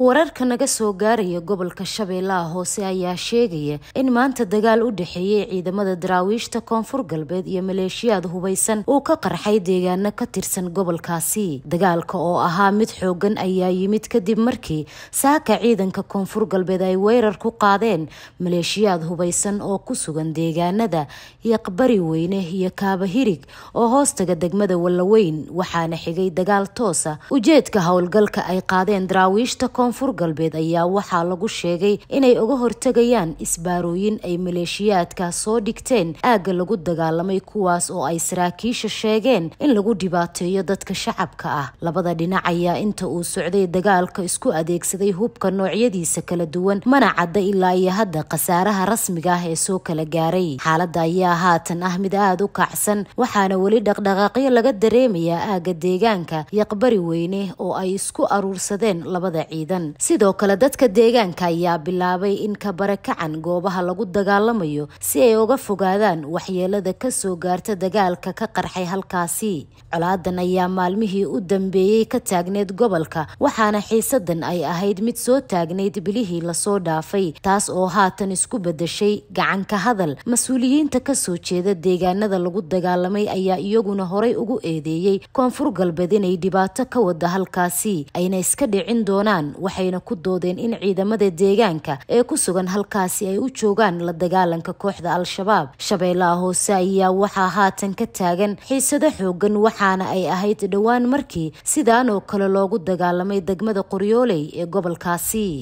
wararka naga soo gaaraya gobolka shabeellaha hoose ayaa sheegaya in maanta dagaal u dhexeeyey ciidamada daraawiishta koonfur galbeed iyo maleeshiyaad hubaysan uu ka qarxay deegaano ka tirsan gobolkaasi dagaalka oo ahaa mid xoogan ayaa yimid kadib markii saaka ciidanka koonfur galbeed ay weerar ku qaadeen maleeshiyaad hubaysan oo ku sugan deegaanada yaqbari weyne iyo kaaba hirig oo hoostaga degmada wallaweyn waxaana xigay dagaal toosa ujeedka howlgalka ay qaadeen daraawiishta koonfur galbeed ayaa waxaa lagu sheegay inay uga hortegayaan isbaarooyin ay maleeshiyaadka soo dhigteen aagga lagu dagaalamay kuwaas oo ay saraakiisha sheegeen in lagu dhibaateeyo dadka shacabka ah labada dhinac ayaa inta uu socday dagaalka isku adeegsaday hubka noocyadiisa kala duwan mana cadda ilaa iyo hadda khasaaraha rasmiga ah ee soo kala gaaray xaaladda ayaa haatan ah mid aada u kacsan waxaana weli dhaqdhaqaaqyo laga dareemayaa aagga deegaanka yaqbari weyne oo ay isku aruursadeen labada ciidan xaddidan sidoo kale dadka deegaanka ayaa bilaabay in ka barakacan goobaha lagu dagaalamayo si ay uga fogaadaan waxyeelada ka soo gaarta dagaalka ka qarxay halkaasi colaadan ayaa maalmihii u dambeeyey ka taagneed gobolka waxaana xiisadan ay ahayd mid soo taagnayd bilihii lasoo dhaafay taas oo haatan isku bedeshay gacanka hadal mas-uuliyiinta kasoo jeeda deegaanada lagu dagaalamay ayaa iyaguna horay ugu eedeeyey koonfur galbeed inay dhibaato ka wada halkaasi ayna iska dhicin doonaan waxayna ku doodeen in ciidamada deegaanka ee ku sugan halkaasi ay u joogaan la dagaalanka kooxda al-shabaab shabeellaha hoose ayaa waxaa haatan ka taagan xiisado xooggan waxaana ay ahayd dhowaan markii sidaan oo kale loogu dagaalamay degmada qoryooley ee gobolkaasi